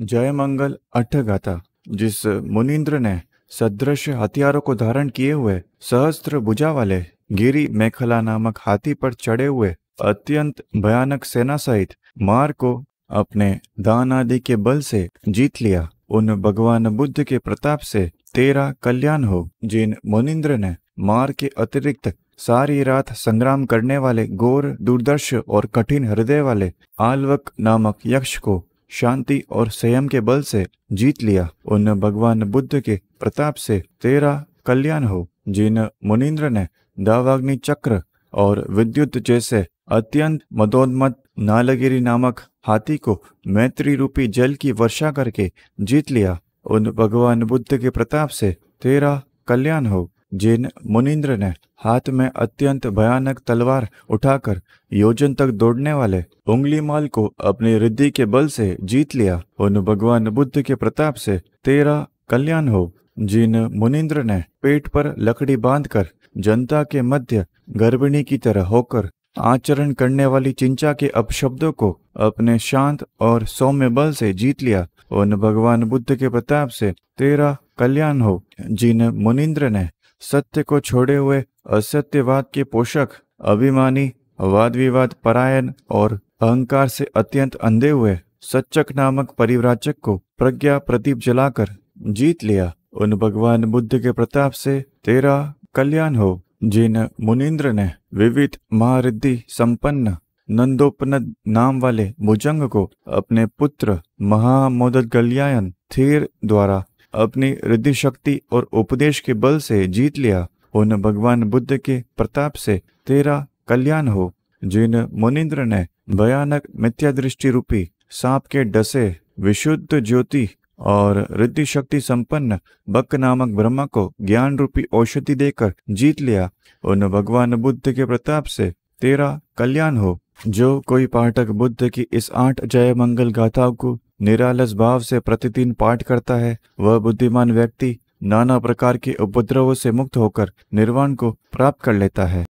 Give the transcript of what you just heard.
जयमंगल गाथा जिस मुनिन्द्र ने सदृश हथियारों को धारण किए हुए सहस्त्र भुजा वाले गिरी मेखला नामक हाथी पर चढ़े हुए अत्यंत भयानक सेना सहित मार को अपने दान आदि के बल से जीत लिया उन भगवान बुद्ध के प्रताप से तेरा कल्याण हो जिन मुनिन्द्र ने मार के अतिरिक्त सारी रात संग्राम करने वाले गोर दूरदर्श और कठिन हृदय वाले आलवक नामक यक्ष को शांति और संयम के बल से जीत लिया उन भगवान बुद्ध के प्रताप से तेरा कल्याण हो जिन मुनिन्द्र ने दावाग्नि चक्र और विद्युत जैसे अत्यंत मदोन्मत नालगिरी नामक हाथी को मैत्री रूपी जल की वर्षा करके जीत लिया उन भगवान बुद्ध के प्रताप से तेरा कल्याण हो जिन मुनिन्द्र ने हाथ में अत्यंत भयानक तलवार उठाकर योजन तक दौड़ने वाले उंगली माल को अपनी रिद्धि के बल से जीत लिया उन भगवान बुद्ध के प्रताप से तेरा कल्याण हो जिन मुनिन्द्र ने पेट पर लकड़ी बांधकर जनता के मध्य गर्भिणी की तरह होकर आचरण करने वाली चिंचा के अपशब्दों को अपने शांत और सौम्य बल से जीत लिया उन भगवान बुद्ध के प्रताप से तेरा कल्याण हो जिन मुनिन्द्र ने सत्य को छोड़े हुए असत्यवाद के पोषक अभिमानी वाद विवाद परायण और अहंकार से अत्यंत अंधे हुए सच्चक नामक परिव्राजक को प्रज्ञा प्रदीप जलाकर जीत लिया उन भगवान बुद्ध के प्रताप से तेरा कल्याण हो जिन मुनिन्द्र ने विविध महारिद्धि संपन्न नंदोपनद नाम वाले भुजंग को अपने पुत्र महामोदत थीर द्वारा अपनी रिद्धि शक्ति और उपदेश के बल से जीत लिया उन भगवान बुद्ध के प्रताप से तेरा कल्याण हो जिन मुनिन्द्र ने भयानक मिथ्या दृष्टि रूपी सांप के डसे विशुद्ध ज्योति और रिद्धि शक्ति संपन्न बक नामक ब्रह्मा को ज्ञान रूपी औषधि देकर जीत लिया उन भगवान बुद्ध के प्रताप से तेरा कल्याण हो जो कोई पाठक बुद्ध की इस आठ जय मंगल गाथाओं को निरालस भाव से प्रतिदिन पाठ करता है वह बुद्धिमान व्यक्ति नाना प्रकार के उपद्रवों से मुक्त होकर निर्वाण को प्राप्त कर लेता है